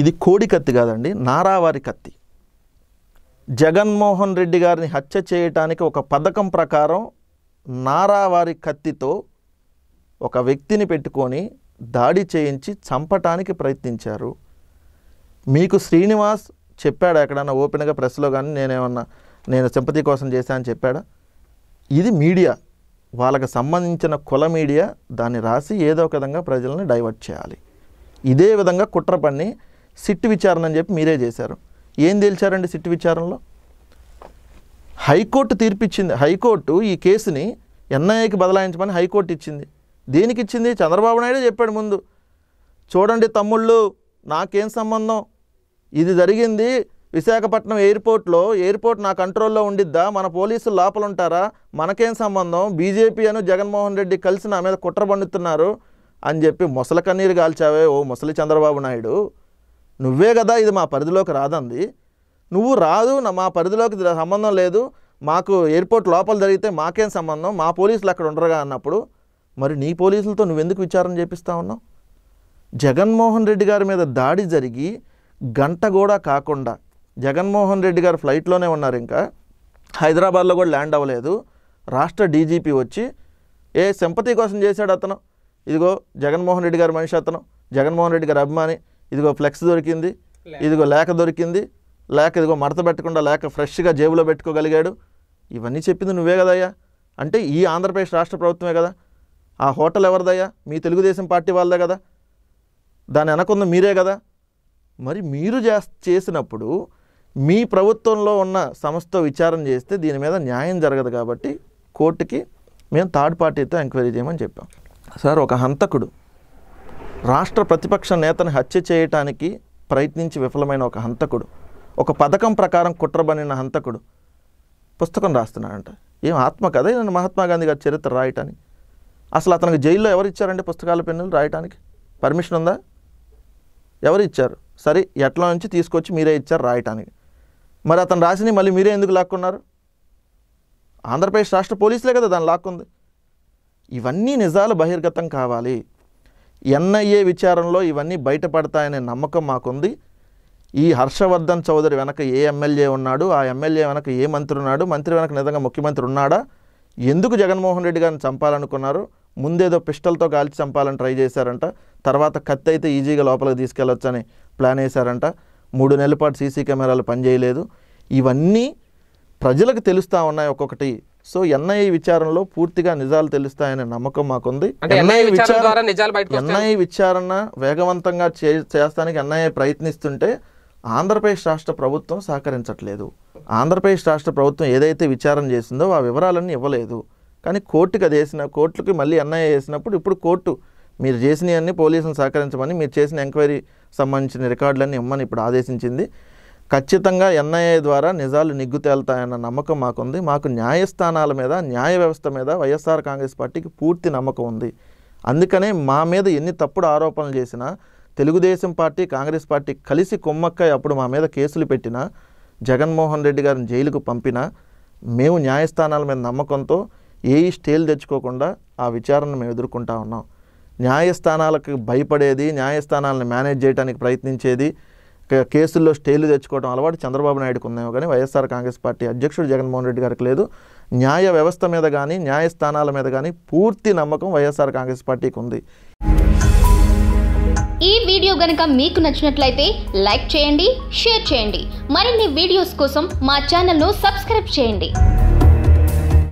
ఇది కోడి కత్తి కాదండి నారావారి కత్తి జగన్మోహన్ రెడ్డి గారిని హత్య చేయటానికి ఒక పథకం ప్రకారం నారావారి కత్తితో ఒక వ్యక్తిని పెట్టుకొని దాడి చేయించి చంపటానికి ప్రయత్నించారు మీకు శ్రీనివాస్ చెప్పాడా ఎక్కడన్నా ఓపెన్గా ప్రెస్లో కానీ నేనేమన్నా నేను సింపతి కోసం చేశా అని చెప్పాడా ఇది మీడియా వాళ్ళకి సంబంధించిన కుల మీడియా దాన్ని రాసి ఏదో ఒక విధంగా ప్రజలను డైవర్ట్ చేయాలి ఇదే విధంగా కుట్ర పన్ని సిట్ విచారణ అని చెప్పి మీరే చేశారు ఏం తేల్చారండి సిట్ విచారణలో హైకోర్టు తీర్పిచ్చింది హైకోర్టు ఈ కేసుని ఎన్ఐఏకి బదలాయించమని హైకోర్టు ఇచ్చింది దేనికి ఇచ్చింది చంద్రబాబు నాయుడు చెప్పాడు ముందు చూడండి తమ్ముళ్ళు నాకేం సంబంధం ఇది జరిగింది విశాఖపట్నం ఎయిర్పోర్ట్లో ఎయిర్పోర్ట్ నా కంట్రోల్లో ఉండిద్దా మన పోలీసులు లోపల ఉంటారా మనకేం సంబంధం బీజేపీ అను జగన్మోహన్ రెడ్డి కలిసి నా మీద కుట్ర పండుతున్నారు అని చెప్పి ముసలి కన్నీరు కాల్చావే ఓ ముసలి చంద్రబాబు నాయుడు నువ్వే కదా ఇది మా పరిధిలోకి రాదంది నువ్వు రాదు మా పరిధిలోకి సంబంధం లేదు మాకు ఎయిర్పోర్ట్ లోపల జరిగితే మాకేం సంబంధం మా పోలీసులు అక్కడ ఉండరుగా అన్నప్పుడు మరి నీ పోలీసులతో నువ్వెందుకు విచారణ చేపిస్తా ఉన్నావు జగన్మోహన్ రెడ్డి గారి మీద దాడి జరిగి గంట కూడా కాకుండా జగన్మోహన్ రెడ్డి గారు ఫ్లైట్లోనే ఉన్నారు ఇంకా హైదరాబాద్లో కూడా ల్యాండ్ అవ్వలేదు రాష్ట్ర డీజీపీ వచ్చి ఏ సెంపతి కోసం చేశాడు అతను ఇదిగో జగన్మోహన్ రెడ్డి గారి మనిషి అతను జగన్మోహన్ రెడ్డి గారి అభిమాని ఇదిగో ఫ్లెక్స్ దొరికింది ఇదిగో లేక దొరికింది లేక ఇదిగో మడత పెట్టకుండా లేక ఫ్రెష్గా జేబులో పెట్టుకోగలిగాడు ఇవన్నీ చెప్పింది నువ్వే కదయ్యా అంటే ఈ ఆంధ్రప్రదేశ్ రాష్ట్ర ప్రభుత్వమే కదా ఆ హోటల్ ఎవరిదయ్యా మీ తెలుగుదేశం పార్టీ వాళ్ళదే కదా దాని వెనకుంది మీరే కదా మరి మీరు చేసినప్పుడు మీ ప్రభుత్వంలో ఉన్న సంస్థ విచారం చేస్తే దీని మీద న్యాయం జరగదు కాబట్టి కోర్టుకి మేము థర్డ్ పార్టీతో ఎంక్వైరీ చేయమని చెప్పాం సార్ ఒక హంతకుడు రాష్ట్ర ప్రతిపక్ష నేతను హత్య చేయటానికి ప్రయత్నించి విఫలమైన ఒక హంతకుడు ఒక పథకం ప్రకారం కుట్రబనిన హంతకుడు పుస్తకం రాస్తున్నాడంట ఏం ఆత్మ కదా నేను మహాత్మా గాంధీ గారి చరిత్ర రాయటానికి అసలు అతనికి జైల్లో ఎవరు ఇచ్చారండి పుస్తకాల పెన్నులు రాయటానికి పర్మిషన్ ఉందా ఎవరు ఇచ్చారు సరే ఎట్లా నుంచి తీసుకొచ్చి మీరే ఇచ్చారు రాయటానికి మరి అతను రాసిని మళ్ళీ మీరే ఎందుకు లాక్కున్నారు ఆంధ్రప్రదేశ్ రాష్ట్ర పోలీసులే కదా దాని లాక్కుంది ఇవన్నీ నిజాలు బహిర్గతం కావాలి ఎన్ఐఏ విచారంలో ఇవన్నీ బయటపడతాయనే నమ్మకం మాకుంది ఈ హర్షవర్ధన్ చౌదరి వెనక ఏ ఎమ్మెల్యే ఉన్నాడు ఆ ఎమ్మెల్యే వెనక ఏ మంత్రి ఉన్నాడు మంత్రి వెనక నిజంగా ముఖ్యమంత్రి ఉన్నాడా ఎందుకు జగన్మోహన్ రెడ్డి గారిని చంపాలనుకున్నారు ముందేదో పిస్టల్తో కాల్చి చంపాలని ట్రై చేశారంట తర్వాత కత్తి అయితే ఈజీగా లోపలికి తీసుకెళ్ళొచ్చని ప్లాన్ వేశారంట మూడు నెలల పాటు సీసీ కెమెరాలు పనిచేయలేదు ఇవన్నీ ప్రజలకు తెలుస్తూ ఉన్నాయి ఒక్కొక్కటి సో ఎన్ఐఏ విచారణలో పూర్తిగా నిజాలు తెలుస్తాయనే నమ్మకం మాకుంది ఎన్ఐఏ విచారణ విచారణ వేగవంతంగా చేస్తానికి ఎన్ఐఏ ప్రయత్నిస్తుంటే ఆంధ్రప్రదేశ్ రాష్ట్ర ప్రభుత్వం సహకరించట్లేదు ఆంధ్రప్రదేశ్ రాష్ట్ర ప్రభుత్వం ఏదైతే విచారణ చేసిందో ఆ వివరాలన్నీ ఇవ్వలేదు కానీ కోర్టుకి అది వేసిన కోర్టుకి మళ్ళీ ఎన్ఐఏ వేసినప్పుడు ఇప్పుడు కోర్టు మీరు చేసినవన్నీ పోలీసులను సహకరించమని మీరు చేసిన ఎంక్వైరీ సంబంధించిన రికార్డులన్నీ ఇమ్మని ఇప్పుడు ఆదేశించింది ఖచ్చితంగా ఎన్ఐఏ ద్వారా నిజాలు నిగ్గు తేలుతాయన్న నమ్మకం మాకుంది మాకు న్యాయస్థానాల మీద న్యాయ వ్యవస్థ మీద వైఎస్ఆర్ కాంగ్రెస్ పార్టీకి పూర్తి నమ్మకం ఉంది అందుకనే మా మీద ఎన్ని తప్పుడు ఆరోపణలు చేసినా తెలుగుదేశం పార్టీ కాంగ్రెస్ పార్టీ కలిసి కుమ్మక్కై అప్పుడు మా మీద కేసులు పెట్టినా జగన్మోహన్ రెడ్డి గారిని జైలుకు పంపినా మేము న్యాయస్థానాల మీద నమ్మకంతో ఏ స్టేలు తెచ్చుకోకుండా ఆ విచారణను మేము ఎదుర్కొంటా ఉన్నాం న్యాయస్థానాలకు భయపడేది న్యాయస్థానాలను మేనేజ్ చేయడానికి ప్రయత్నించేది కేసుల్లో స్టేలు తెచ్చుకోవడం అలవాటు చంద్రబాబు నాయుడుకు ఉన్నాయో కానీ వైఎస్ఆర్ కాంగ్రెస్ పార్టీ అధ్యక్షుడు జగన్మోహన్ రెడ్డి గారికి లేదు న్యాయ వ్యవస్థ మీద కానీ న్యాయస్థానాల మీద కానీ పూర్తి నమ్మకం వైఎస్ఆర్ కాంగ్రెస్ పార్టీకి ఉంది ఈ వీడియో గనుక మీకు నచ్చినట్లయితే లైక్ చేయండి షేర్ చేయండి మరిన్ని వీడియోస్ కోసం మా ఛానల్ను సబ్స్క్రైబ్ చేయండి